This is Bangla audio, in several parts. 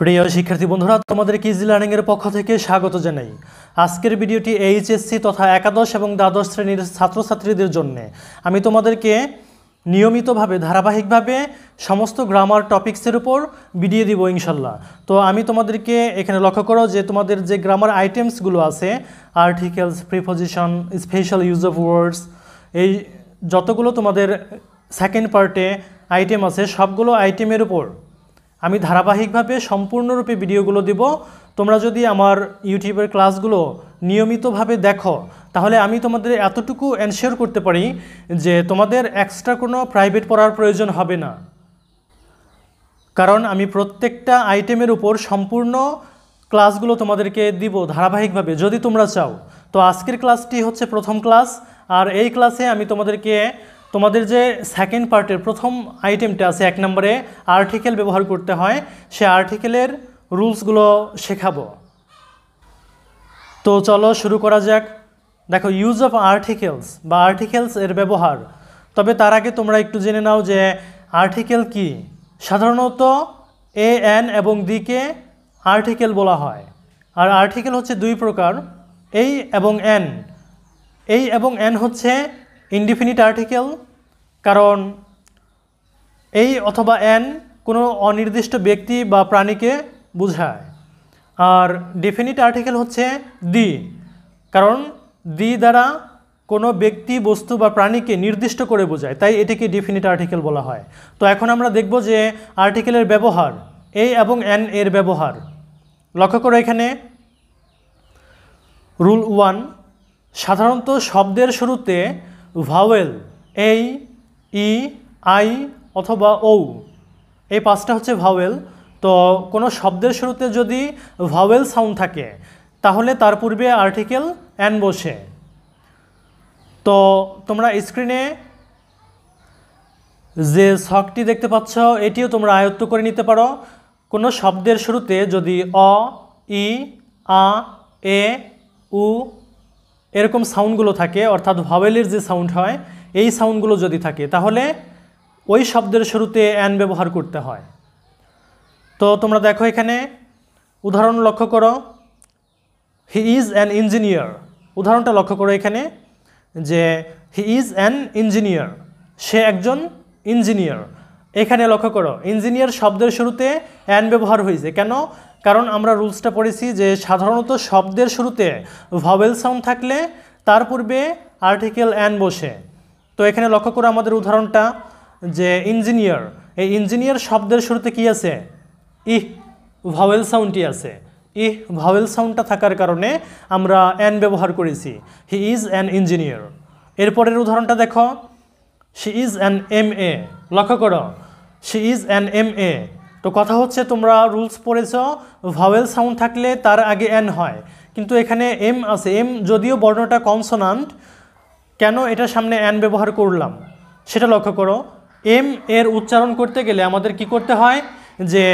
প্রিয় শিক্ষার্থী বন্ধুরা তোমাদের ইজি লার্নিংয়ের পক্ষ থেকে স্বাগত জানাই আজকের ভিডিওটি এইচএসসি তথা একাদশ এবং দ্বাদশ শ্রেণীর ছাত্রছাত্রীদের জন্যে আমি তোমাদেরকে নিয়মিতভাবে ধারাবাহিকভাবে সমস্ত গ্রামার টপিক্সের উপর ভিডিও দিব ইনশাল্লাহ তো আমি তোমাদেরকে এখানে লক্ষ্য করো যে তোমাদের যে গ্রামার আইটেমসগুলো আছে articles preposition special use of words এই যতগুলো তোমাদের সেকেন্ড পার্টে আইটেম আছে সবগুলো আইটেমের উপর আমি ধারাবাহিকভাবে সম্পূর্ণরূপে ভিডিওগুলো দেব তোমরা যদি আমার ইউটিউবের ক্লাসগুলো নিয়মিতভাবে দেখো তাহলে আমি তোমাদের এতটুকু এনশিওর করতে পারি যে তোমাদের এক্সট্রা কোনো প্রাইভেট পড়ার প্রয়োজন হবে না কারণ আমি প্রত্যেকটা আইটেমের উপর সম্পূর্ণ ক্লাসগুলো তোমাদেরকে দিব ধারাবাহিকভাবে যদি তোমরা চাও তো আজকের ক্লাসটি হচ্ছে প্রথম ক্লাস আর এই ক্লাসে আমি তোমাদেরকে তোমাদের যে সেকেন্ড পার্টের প্রথম আইটেমটা আছে এক নম্বরে আর্টিকেল ব্যবহার করতে হয় সে আর্টিকেলের রুলসগুলো শেখাবো তো চলো শুরু করা যাক দেখো ইউজ অফ আর্টিকেলস বা আর্টিকেলস এর ব্যবহার তবে তার আগে তোমরা একটু জেনে নাও যে আর্টিকেল কি সাধারণত এ এন এবং দিকে আর্টিকেল বলা হয় আর আর্টিকেল হচ্ছে দুই প্রকার এই এবং এন এই এবং এন হচ্ছে ইনডিফিনিট আর্টিকেল কারণ এই অথবা এন কোনো অনির্দিষ্ট ব্যক্তি বা প্রাণীকে বোঝায় আর ডেফিনিট আর্টিকেল হচ্ছে দি কারণ দি দ্বারা কোনো ব্যক্তি বস্তু বা প্রাণীকে নির্দিষ্ট করে বোঝায় তাই এটিকে ডেফিনিট আর্টিকেল বলা হয় তো এখন আমরা দেখব যে আর্টিকেলের ব্যবহার এ এবং এন এর ব্যবহার লক্ষ্য করো এখানে রুল ওয়ান সাধারণত শব্দের শুরুতে ভাওয়েল এই ই আই অথবা ও এই পাঁচটা হচ্ছে ভাওয়েল তো কোনো শব্দের শুরুতে যদি ভাওয়েল সাউন্ড থাকে তাহলে তার পূর্বে আর্টিকেল অ্যান বসে তো তোমরা স্ক্রিনে যে শখটি দেখতে পাচ্ছ এটিও তোমরা আয়ত্ত করে নিতে পারো কোনো শব্দের শুরুতে যদি অ ই আ এ উ এরকম সাউন্ডগুলো থাকে অর্থাৎ ভাওয়েলের যে সাউন্ড হয় এই সাউন্ডগুলো যদি থাকে তাহলে ওই শব্দের শুরুতে অ্যান ব্যবহার করতে হয় তো তোমরা দেখো এখানে উদাহরণ লক্ষ্য করো হি ইজ অ্যান ইঞ্জিনিয়ার উদাহরণটা লক্ষ্য করো এখানে যে হি ইজ অ্যান ইঞ্জিনিয়ার সে একজন ইঞ্জিনিয়ার এখানে লক্ষ্য করো ইঞ্জিনিয়ার শব্দের শুরুতে অ্যান ব্যবহার হয়েছে কেন কারণ আমরা রুলসটা পড়েছি যে সাধারণত শব্দের শুরুতে ভবেল সাউন্ড থাকলে তার পূর্বে আর্টিকেল অ্যান বসে তো এখানে লক্ষ্য করে আমাদের উদাহরণটা যে ইঞ্জিনিয়ার এই ইঞ্জিনিয়ার শব্দের শুরুতে কি আছে ইহ ভাওয়েল সাউন্ডটি আছে ইহ ভাওয়েল সাউন্ডটা থাকার কারণে আমরা অ্যান ব্যবহার করেছি হি ইজ অ্যান ইঞ্জিনিয়ার এরপরের উদাহরণটা দেখো she is an M A লক্ষ্য করো she is an M A তো কথা হচ্ছে তোমরা রুলস পড়েছ ভাওয়েল সাউন্ড থাকলে তার আগে এন হয় কিন্তু এখানে এম আছে এম যদিও বর্ণটা কনসোনান্ট কেন এটা সামনে অ্যান ব্যবহার করলাম সেটা লক্ষ্য করো এম এর উচ্চারণ করতে গেলে আমাদের কি করতে হয় যে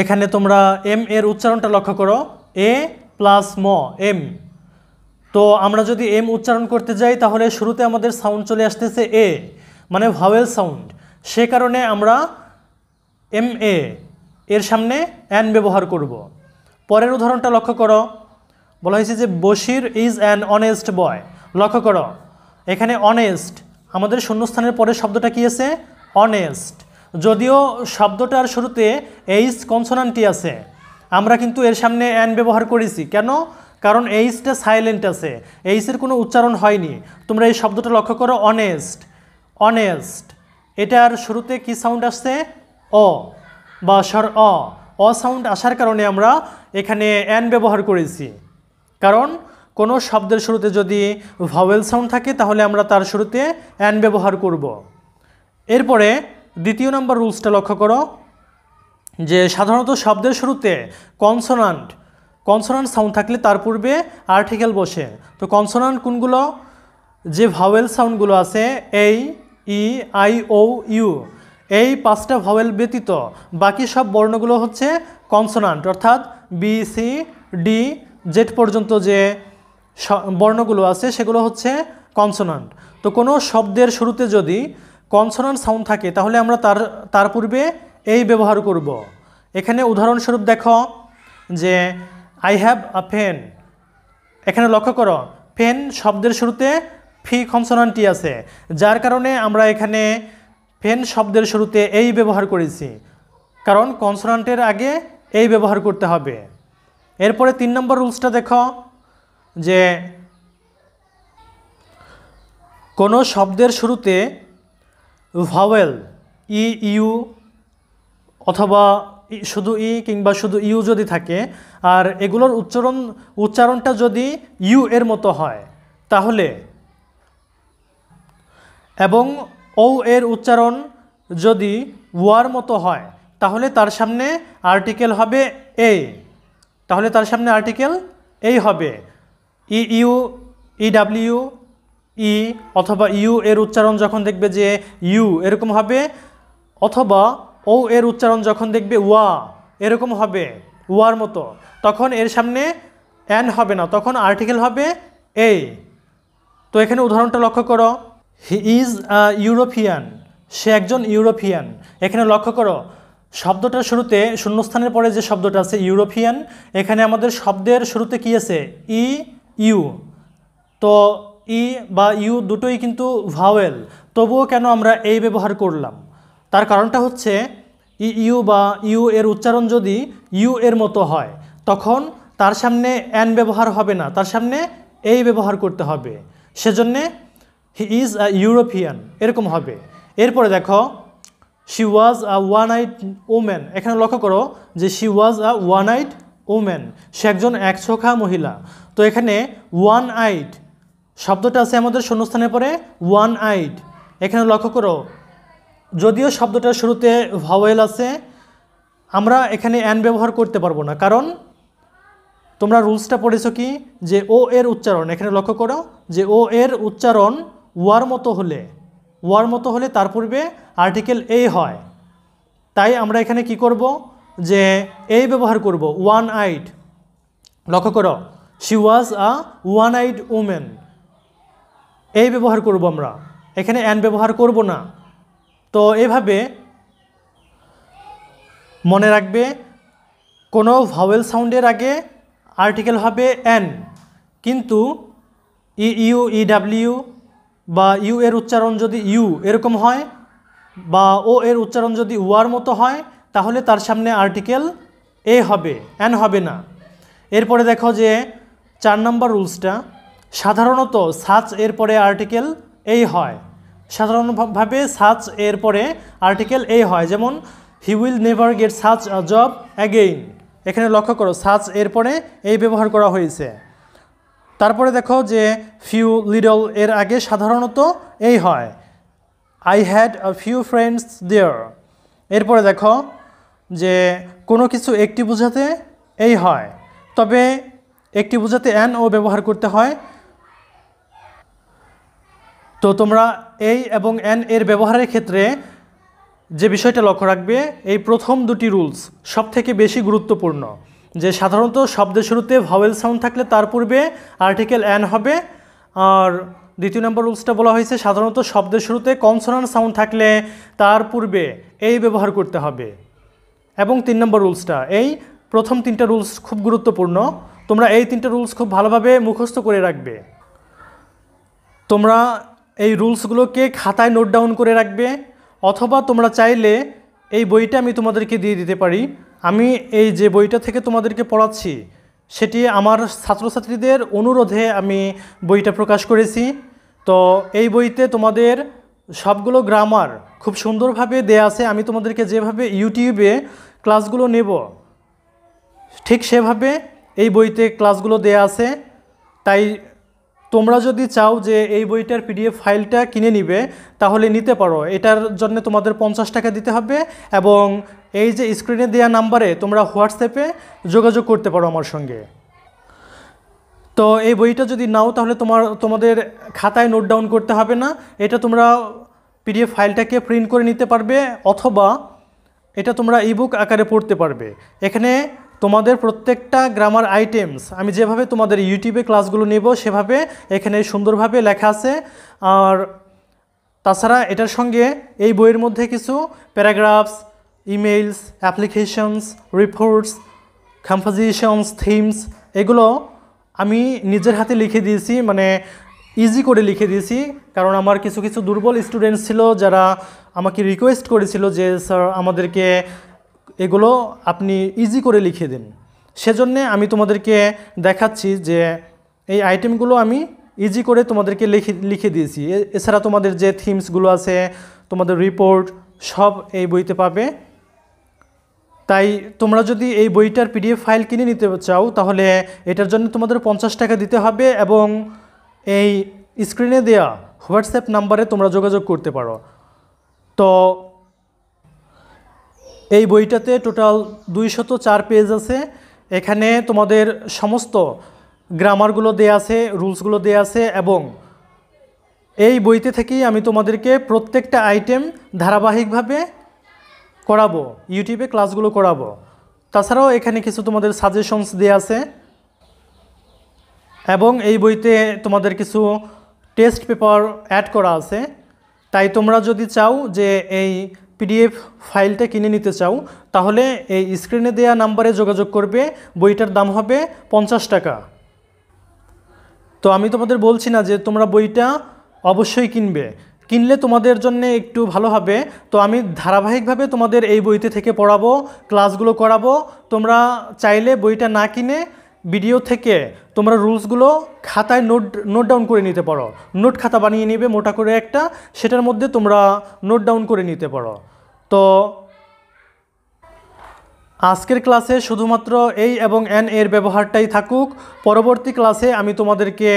এখানে তোমরা এম এর উচ্চারণটা লক্ষ্য করো এ প্লাস ম এম তো আমরা যদি এম উচ্চারণ করতে যাই তাহলে শুরুতে আমাদের সাউন্ড চলে আসতেছে এ মানে ভাওয়েল সাউন্ড সে কারণে আমরা এম এ এর সামনে অ্যান ব্যবহার করব। পরের উদাহরণটা লক্ষ্য করো বলা হয়েছে যে Bashir is an honest boy লক্ষ্য করো এখানে অনেস্ট আমাদের শূন্যস্থানের পরের শব্দটা কী আছে অনেস্ট যদিও শব্দটার শুরুতে এইচ কনসোনান্টটি আছে আমরা কিন্তু এর সামনে অ্যান ব্যবহার করেছি কেন কারণ এইচটা সাইলেন্ট আছে এইচের কোনো উচ্চারণ হয়নি তোমরা এই শব্দটা লক্ষ্য করো অনেস্ট অনেস্ট এটার শুরুতে কি সাউন্ড আসছে অ বা স্বর অ অ সাউন্ড আসার কারণে আমরা এখানে অ্যান ব্যবহার করেছি কারণ কোনো শব্দের শুরুতে যদি ভাওয়েল সাউন্ড থাকে তাহলে আমরা তার শুরুতে অ্যান ব্যবহার করব। এরপরে দ্বিতীয় নম্বর রুলসটা লক্ষ্য করো যে সাধারণত শব্দের শুরুতে কনসোনান্ট কনসোনান্ট সাউন্ড থাকলে তার পূর্বে আর্টিকেল বসে তো কনসোনান্ট কোনগুলো যে ভাওয়েল সাউন্ডগুলো আছে এই ই আই ও ইউ এই পাঁচটা ভাওয়েল ব্যতীত বাকি সব বর্ণগুলো হচ্ছে কনসোনান্ট অর্থাৎ বি সি ডি জেড পর্যন্ত যে বর্ণগুলো আছে সেগুলো হচ্ছে কনসোনান্ট তো কোনো শব্দের শুরুতে যদি কনসোনান্ট সাউন্ড থাকে তাহলে আমরা তার তার পূর্বে এই ব্যবহার করব। এখানে উদাহরণস্বরূপ দেখো যে আই হ্যাভ আ ফেন এখানে লক্ষ্য করো ফেন শব্দের শুরুতে ফি কনসোনান্টটি আছে যার কারণে আমরা এখানে ফেন শব্দের শুরুতে এই ব্যবহার করেছি কারণ কনসোনান্টের আগে এই ব্যবহার করতে হবে এরপরে তিন নম্বর রুলসটা দেখো যে কোনো শব্দের শুরুতে ভাওয়েল ই ইউ অথবা শুধু ই কিংবা শুধু ইউ যদি থাকে আর এগুলোর উচ্চারণ উচ্চারণটা যদি ইউ এর মতো হয় তাহলে এবং ও এর উচ্চারণ যদি ওয়ার মতো হয় তাহলে তার সামনে আর্টিকেল হবে এ তাহলে তার সামনে আর্টিকেল এই হবে ই ইউ ইডাব্লিউ ই অথবা ইউ এর উচ্চারণ যখন দেখবে যে ইউ এরকম হবে অথবা ও এর উচ্চারণ যখন দেখবে ওয়া এরকম হবে ওয়ার মতো তখন এর সামনে অ্যান হবে না তখন আর্টিকেল হবে এ তো এখানে উদাহরণটা লক্ষ্য করো হি ইজ ইউরোপিয়ান সে একজন ইউরোপিয়ান এখানে লক্ষ্য করো শব্দটার শুরুতে শূন্যস্থানের পরে যে শব্দটা আছে ইউরোপিয়ান এখানে আমাদের শব্দের শুরুতে কী আছে ই e, ইউ তো ই e বা ইউ দুটোই কিন্তু ভাওয়েল তবুও কেন আমরা এই ব্যবহার করলাম তার কারণটা হচ্ছে ই ইউ বা ইউ এর উচ্চারণ যদি ইউ এর মতো হয় তখন তার সামনে অ্যান ব্যবহার হবে না তার সামনে এই ব্যবহার করতে হবে সেজন্যে হি ইজ আ ইউরোপিয়ান এরকম হবে এরপরে দেখো she was a one eyed woman এখানে লক্ষ্য করো যে she was a one eyed woman সে একজন একচোখা মহিলা তো এখানে ওয়ান আইট শব্দটা আছে আমাদের শূন্যস্থানে পরে ওয়ান আইট এখানে লক্ষ্য করো যদিও শব্দটার শুরুতে ভাওয়েল আছে আমরা এখানে অ্যান ব্যবহার করতে পারবো না কারণ তোমরা রুলসটা পড়েছো কি যে ও এর উচ্চারণ এখানে লক্ষ্য করো যে ও এর উচ্চারণ ওয়ার মতো হলে ওয়ার মতো হলে তার পূর্বে আর্টিকেল এ হয় তাই আমরা এখানে কি করব যে এ ব্যবহার করব ওয়ান আইট লক্ষ্য করো she was a one eyed women এই ব্যবহার করব আমরা এখানে অ্যান ব্যবহার করব না তো এভাবে মনে রাখবে কোনো ভাওয়েল সাউন্ডের আগে আর্টিকেল হবে অ্যান কিন্তু ই ইউ ইডাব্লিউ বা ইউ এর উচ্চারণ যদি ইউ এরকম হয় বা ও এর উচ্চারণ যদি ওয়ার মতো হয় তাহলে তার সামনে আর্টিকেল এ হবে অ্যান হবে না এরপরে দেখো যে চার নম্বর রুলসটা সাধারণত সাচ এর পরে আর্টিকেল এই হয় সাধারণভাবে সাচ এর পরে আর্টিকেল এই হয় যেমন he will never get such a job again এখানে লক্ষ্য করো সাচ এর পরে এই ব্যবহার করা হয়েছে তারপরে দেখো যে ফিউ লিডল এর আগে সাধারণত এই হয় I had a few friends there এরপরে দেখো যে কোনো কিছু একটি বোঝাতে এই হয় তবে একটি বোঝাতে অ্যান ও ব্যবহার করতে হয় তো তোমরা এই এবং অ্যান এর ব্যবহারের ক্ষেত্রে যে বিষয়টা লক্ষ্য রাখবে এই প্রথম দুটি রুলস সবথেকে বেশি গুরুত্বপূর্ণ যে সাধারণত শব্দের শুরুতে ভাওয়েল সাউন্ড থাকলে তার পূর্বে আর্টিকেল অ্যান হবে আর দ্বিতীয় নম্বর রুলসটা বলা হয়েছে সাধারণত শব্দের শুরুতে কনসোনান সাউন্ড থাকলে তার পূর্বে এই ব্যবহার করতে হবে এবং তিন নম্বর রুলসটা এই প্রথম তিনটা রুলস খুব গুরুত্বপূর্ণ তোমরা এই তিনটা রুলস খুব ভালোভাবে মুখস্থ করে রাখবে তোমরা এই রুলসগুলোকে খাতায় নোট ডাউন করে রাখবে অথবা তোমরা চাইলে এই বইটা আমি তোমাদেরকে দিয়ে দিতে পারি আমি এই যে বইটা থেকে তোমাদেরকে পড়াচ্ছি সেটি আমার ছাত্রছাত্রীদের অনুরোধে আমি বইটা প্রকাশ করেছি তো এই বইতে তোমাদের সবগুলো গ্রামার খুব সুন্দরভাবে দেয়া আছে আমি তোমাদেরকে যেভাবে ইউটিউবে ক্লাসগুলো নেব ঠিক সেভাবে এই বইতে ক্লাসগুলো দেয়া আছে তাই তোমরা যদি চাও যে এই বইটার পিডিএফ ফাইলটা কিনে নিবে তাহলে নিতে পারো এটার জন্য তোমাদের পঞ্চাশ টাকা দিতে হবে এবং এই যে স্ক্রিনে দেওয়া নাম্বারে তোমরা হোয়াটসঅ্যাপে যোগাযোগ করতে পারো আমার সঙ্গে তো এই বইটা যদি নাও তাহলে তোমার তোমাদের খাতায় নোট ডাউন করতে হবে না এটা তোমরা পিডিএফ ফাইলটাকে প্রিন্ট করে নিতে পারবে অথবা এটা তোমরা ইবুক আকারে পড়তে পারবে এখানে তোমাদের প্রত্যেকটা গ্রামার আইটেমস আমি যেভাবে তোমাদের ইউটিউবে ক্লাসগুলো নেব সেভাবে এখানে সুন্দরভাবে লেখা আছে আর তাছাড়া এটার সঙ্গে এই বইয়ের মধ্যে কিছু paragraphs emails applications reports compositions themes এগুলো আমি নিজের হাতে লিখে দিয়েছি মানে ইজি করে লিখে দিয়েছি কারণ আমার কিছু কিছু দুর্বল স্টুডেন্টস ছিল যারা আমাকে রিকোয়েস্ট করেছিল যে স্যার আমাদেরকে এগুলো আপনি ইজি করে লিখে দিন সেজন্যে আমি তোমাদেরকে দেখাচ্ছি যে এই আইটেমগুলো আমি ইজি করে তোমাদেরকে লিখে লিখে দিয়েছি এছাড়া তোমাদের যে থিমসগুলো আছে তোমাদের রিপোর্ট সব এই বইতে পাবে তাই তোমরা যদি এই বইটার পিডিএফ ফাইল কিনে নিতে চাও তাহলে এটার জন্য তোমাদের পঞ্চাশ টাকা দিতে হবে এবং এই স্ক্রিনে দেয়া হোয়াটসঅ্যাপ নাম্বারে তোমরা যোগাযোগ করতে পারো তো এই বইটাতে টোটাল দুইশত চার পেজ আছে এখানে তোমাদের সমস্ত গ্রামারগুলো দেয়া আছে রুলসগুলো দেয়া আছে এবং এই বইতে থেকেই আমি তোমাদেরকে প্রত্যেকটা আইটেম ধারাবাহিকভাবে করাবো ইউটিউবে ক্লাসগুলো করাবো তাছাড়াও এখানে কিছু তোমাদের সাজেশনস দেয়া আছে এবং এই বইতে তোমাদের কিছু টেস্ট পেপার অ্যাড করা আছে তাই তোমরা যদি চাও যে এই পিডিএফ ফাইলটা কিনে নিতে চাও তাহলে এই স্ক্রিনে দেয়া নাম্বারে যোগাযোগ করবে বইটার দাম হবে পঞ্চাশ টাকা তো আমি তোমাদের বলছি না যে তোমরা বইটা অবশ্যই কিনবে কিনলে তোমাদের জন্য একটু ভালো হবে তো আমি ধারাবাহিকভাবে তোমাদের এই বইতে থেকে পড়াবো ক্লাসগুলো করাবো তোমরা চাইলে বইটা না কিনে ভিডিও থেকে তোমরা রুলসগুলো খাতায় নোট নোট ডাউন করে নিতে পারো নোট খাতা বানিয়ে নেবে মোটা করে একটা সেটার মধ্যে তোমরা নোট ডাউন করে নিতে পারো তো আজকের ক্লাসে শুধুমাত্র এই এবং এন এর ব্যবহারটাই থাকুক পরবর্তী ক্লাসে আমি তোমাদেরকে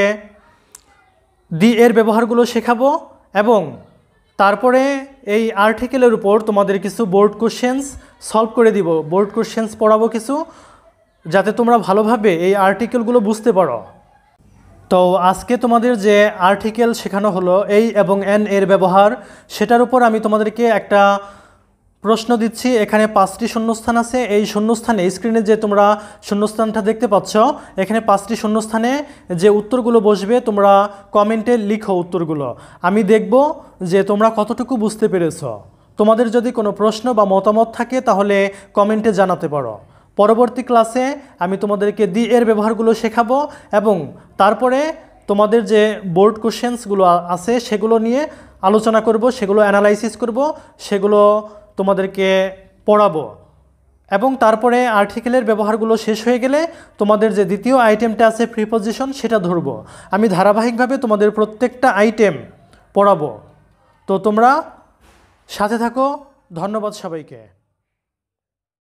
দি এর ব্যবহারগুলো শেখাবো এবং তারপরে এই আর্টিকেলের উপর তোমাদের কিছু বোর্ড কোশ্চেন্স সলভ করে দিব বোর্ড কোশ্চেন্স পড়াবো কিছু যাতে তোমরা ভালোভাবে এই আর্টিকেলগুলো বুঝতে পারো তো আজকে তোমাদের যে আর্টিকেল শেখানো হলো এই এবং এন এর ব্যবহার সেটার উপর আমি তোমাদেরকে একটা প্রশ্ন দিচ্ছি এখানে পাঁচটি শূন্যস্থান আছে এই শূন্যস্থানে স্ক্রিনে যে তোমরা শূন্যস্থানটা দেখতে পাচ্ছ এখানে পাঁচটি শূন্যস্থানে যে উত্তরগুলো বসবে তোমরা কমেন্টে লিখো উত্তরগুলো আমি দেখব যে তোমরা কতটুকু বুঝতে পেরেছ তোমাদের যদি কোনো প্রশ্ন বা মতামত থাকে তাহলে কমেন্টে জানাতে পারো পরবর্তী ক্লাসে আমি তোমাদেরকে দি এর ব্যবহারগুলো শেখাবো এবং তারপরে তোমাদের যে বোর্ড কোশ্চেন্সগুলো আছে সেগুলো নিয়ে আলোচনা করব সেগুলো অ্যানালাইসিস করব সেগুলো তোমাদেরকে পড়াবো এবং তারপরে আর্টিকেলের ব্যবহারগুলো শেষ হয়ে গেলে তোমাদের যে দ্বিতীয় আইটেমটা আছে প্রিপোজিশন সেটা ধরবো আমি ধারাবাহিকভাবে তোমাদের প্রত্যেকটা আইটেম পড়াবো তো তোমরা সাথে থাকো ধন্যবাদ সবাইকে